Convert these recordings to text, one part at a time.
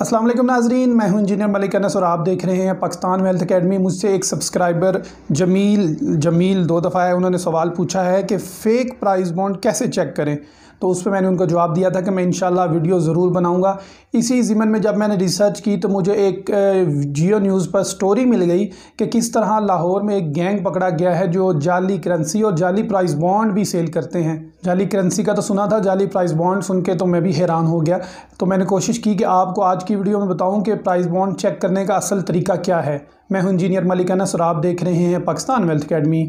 असलम नाजरीन मैं हूं इंजीनियर मलिक अनस और आप देख रहे हैं पाकिस्तान वेल्थ अकेडमी मुझसे एक सब्सक्राइबर जमील जमील दो दफ़ा है उन्होंने सवाल पूछा है कि फ़ेक प्राइस बॉन्ड कैसे चेक करें तो उस पर मैंने उनको जवाब दिया था कि मैं इन वीडियो ज़रूर बनाऊँगा इसी ज़िमन में जब मैंने रिसर्च की तो मुझे एक जियो न्यूज़ पर स्टोरी मिल गई कि किस तरह लाहौर में एक गैंग पकड़ा गया है जो जाली करेंसी और जाली प्राइस बॉन्ड भी सेल करते हैं जाली करेंसी का तो सुना था जाली प्राइस बॉन्ड सुन के तो मैं भी हैरान हो गया तो मैंने कोशिश की कि आपको आज की वीडियो में बताऊं कि प्राइस बॉन्ड चेक करने का असल तरीका क्या है मैं हूं इंजीनियर मलिकाना सर आप देख रहे हैं पाकिस्तान वेल्थ अकेडमी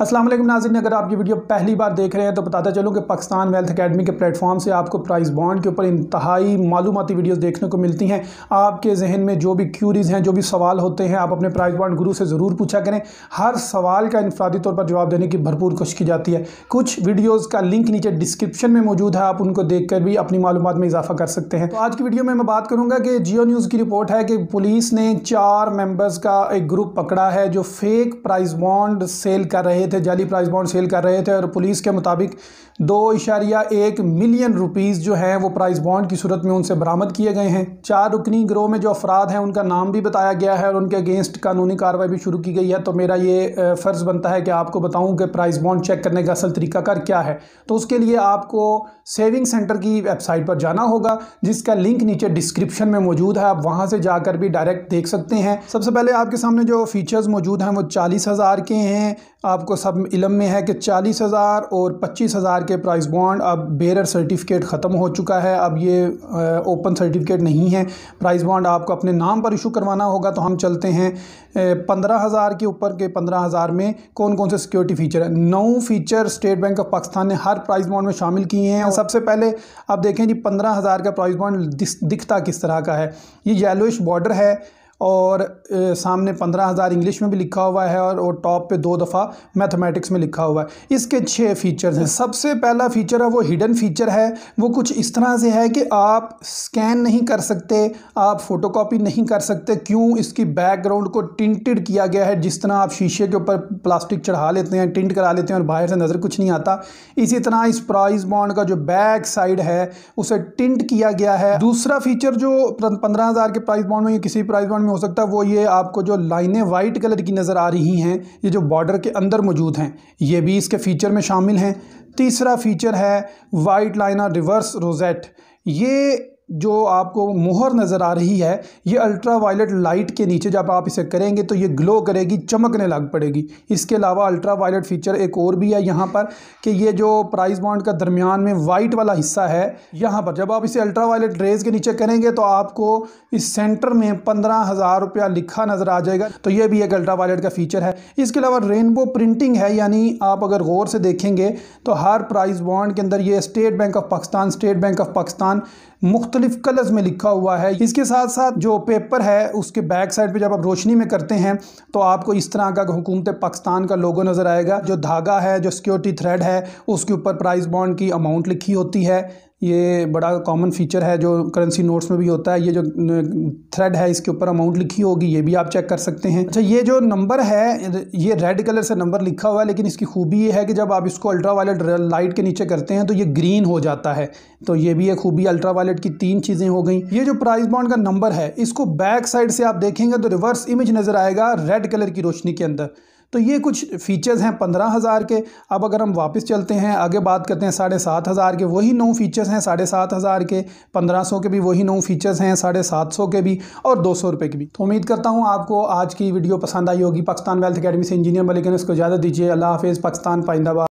असलम नाजिन अगर आप ये वीडियो पहली बार देख रहे हैं तो बताता चलूँ कि पाकिस्तान वेल्थ अकेडमी के प्लेटफॉर्म से आपको प्राइस बॉन्ड के ऊपर इंतहाई मालूमती वीडियोस देखने को मिलती हैं आपके जहन में जो भी क्यूरीज़ हैं जो भी सवाल होते हैं आप अपने प्राइस बॉन्ड गुरु से ज़रूर पूछा करें हर सवाल का इनफरादी तौर पर जवाब देने की भरपूर कोशिश की जाती है कुछ वीडियोज़ का लिंक नीचे डिस्क्रिप्शन में मौजूद है आप उनको देख कर भी अपनी मालूम में इजाफा कर सकते हैं तो आज की वीडियो में मैं बात करूँगा कि जियो न्यूज़ की रिपोर्ट है कि पुलिस ने चार मेम्बर्स का एक ग्रुप पकड़ा है जो फेक प्राइज बॉन्ड सेल कर रहे रहे थे जाली प्राइस बॉन्ड सेल कर रहे थे और पुलिस के मुताबिक दो इशारिया एक मिलियन रुपीज़ जो हैं वो प्राइस बॉन्ड की सूरत में उनसे बरामद किए गए हैं चार रुकनी ग्रोह में जो अफराद हैं उनका नाम भी बताया गया है और उनके अगेंस्ट कानूनी कार्रवाई भी शुरू की गई है तो मेरा ये फ़र्ज़ बनता है कि आपको बताऊँ कि प्राइस बॉन्ड चेक करने का असल तरीका कर क्या है तो उसके लिए आपको सेविंग सेंटर की वेबसाइट पर जाना होगा जिसका लिंक नीचे डिस्क्रिप्शन में मौजूद है आप वहाँ से जाकर भी डायरेक्ट देख सकते हैं सबसे पहले आपके सामने जो फीचर्स मौजूद हैं वो चालीस हज़ार के हैं आपको सब इलम में है कि चालीस हज़ार और पच्चीस हज़ार के प्राइस बॉन्ड अब बेरर सर्टिफिकेट ख़त्म हो चुका है अब ये ओपन सर्टिफिकेट नहीं है प्राइस बॉन्ड आपको अपने नाम पर इशू करवाना होगा तो हम चलते हैं पंद्रह हज़ार के ऊपर के पंद्रह हज़ार में कौन कौन से सिक्योरिटी फ़ीचर है नौ feature State Bank of Pakistan ने हर प्राइस बॉन्ड में शामिल किए हैं सबसे पहले आप देखें जी पंद्रह हज़ार का प्राइज बॉन्ड दिखता किस तरह का है ये येलोइश बॉर्डर है और सामने पंद्रह हज़ार इंग्लिश में भी लिखा हुआ है और वो टॉप पे दो दफ़ा मैथमेटिक्स में लिखा हुआ है इसके छः फीचर्स हैं सबसे पहला फीचर है वो हिडन फीचर है वो कुछ इस तरह से है कि आप स्कैन नहीं कर सकते आप फोटोकॉपी नहीं कर सकते क्यों इसकी बैकग्राउंड को टिंटेड किया गया है जिस तरह आप शीशे के ऊपर प्लास्टिक चढ़ा लेते हैं टिंट करा लेते हैं और बाहर से नज़र कुछ नहीं आता इसी तरह इस प्राइज बॉन्ड का जो बैक साइड है उसे टिंट किया गया है दूसरा फीचर जो पंद्रह हज़ार के प्राइस बॉन्ड में किसी प्राइज बॉन्ड में हो सकता है वो ये आपको जो लाइनें वाइट कलर की नज़र आ रही हैं ये जो बॉर्डर के अंदर मौजूद हैं ये भी इसके फ़ीचर में शामिल हैं तीसरा फीचर है वाइट लाइना रिवर्स रोजेट ये जो आपको मोहर नज़र आ रही है ये अल्ट्रा वायलेट लाइट के नीचे जब आप इसे करेंगे तो ये ग्लो करेगी चमकने लग पड़ेगी इसके अलावा अल्ट्रा वायलेट फ़ीचर एक और भी है यहाँ पर कि ये जो प्राइस बॉन्ड का दरमियान में वाइट वाला हिस्सा है यहाँ पर जब आप इसे अल्ट्रा वायलेट रेज के नीचे करेंगे तो आपको इस सेंटर में पंद्रह हज़ार रुपया लिखा नज़र आ जाएगा तो ये भी एक अल्ट्रा वायलेट का फ़ीचर है इसके अलावा रेनबो प्रिंटिंग है यानी आप अगर गौर से देखेंगे तो हर प्राइस बॉन्ड के अंदर ये State Bank of Pakistan State Bank of Pakistan मुख्त मुख्तलिफ कलर्स में लिखा हुआ है इसके साथ साथ जो पेपर है उसके बैक साइड पर जब आप रोशनी में करते हैं तो आपको इस तरह का हुकूमत पाकिस्तान का लोगो नज़र आएगा जो धागा है जो सिक्योरिटी थ्रेड है उसके ऊपर प्राइस बॉन्ड की अमाउंट लिखी होती है ये बड़ा कॉमन फीचर है जो करेंसी नोट्स में भी होता है ये जो थ्रेड है इसके ऊपर अमाउंट लिखी होगी ये भी आप चेक कर सकते हैं अच्छा ये जो नंबर है ये रेड कलर से नंबर लिखा हुआ है लेकिन इसकी खूबी ये है कि जब आप इसको अल्ट्रा वायलेट लाइट के नीचे करते हैं तो ये ग्रीन हो जाता है तो ये भी एक खूबी अल्ट्रा वायलेट की तीन चीज़ें हो गई ये जो प्राइस बॉन्ड का नंबर है इसको बैक साइड से आप देखेंगे तो रिवर्स इमेज नज़र आएगा रेड कलर की रोशनी के अंदर तो ये कुछ फीचर्स हैं पंद्रह हज़ार के अब अगर हम वापस चलते हैं आगे बात करते हैं साढ़े सात हज़ार के वही नौ फीचर्स हैं साढ़े सात हज़ार के पंद्रह सौ के भी वही नौ फीचर्स हैं साढ़े सात सौ के भी और दो सौ रुपये के भी तो उम्मीद करता हूँ आपको आज की वीडियो पसंद आई होगी पाकिस्तान वेल्थ अकेडमी से इंजीनियर मलिक ने इसको इजाज़त दीजिए अल्लाह हाफिज़ पाकिस्तान पाइंदाबाद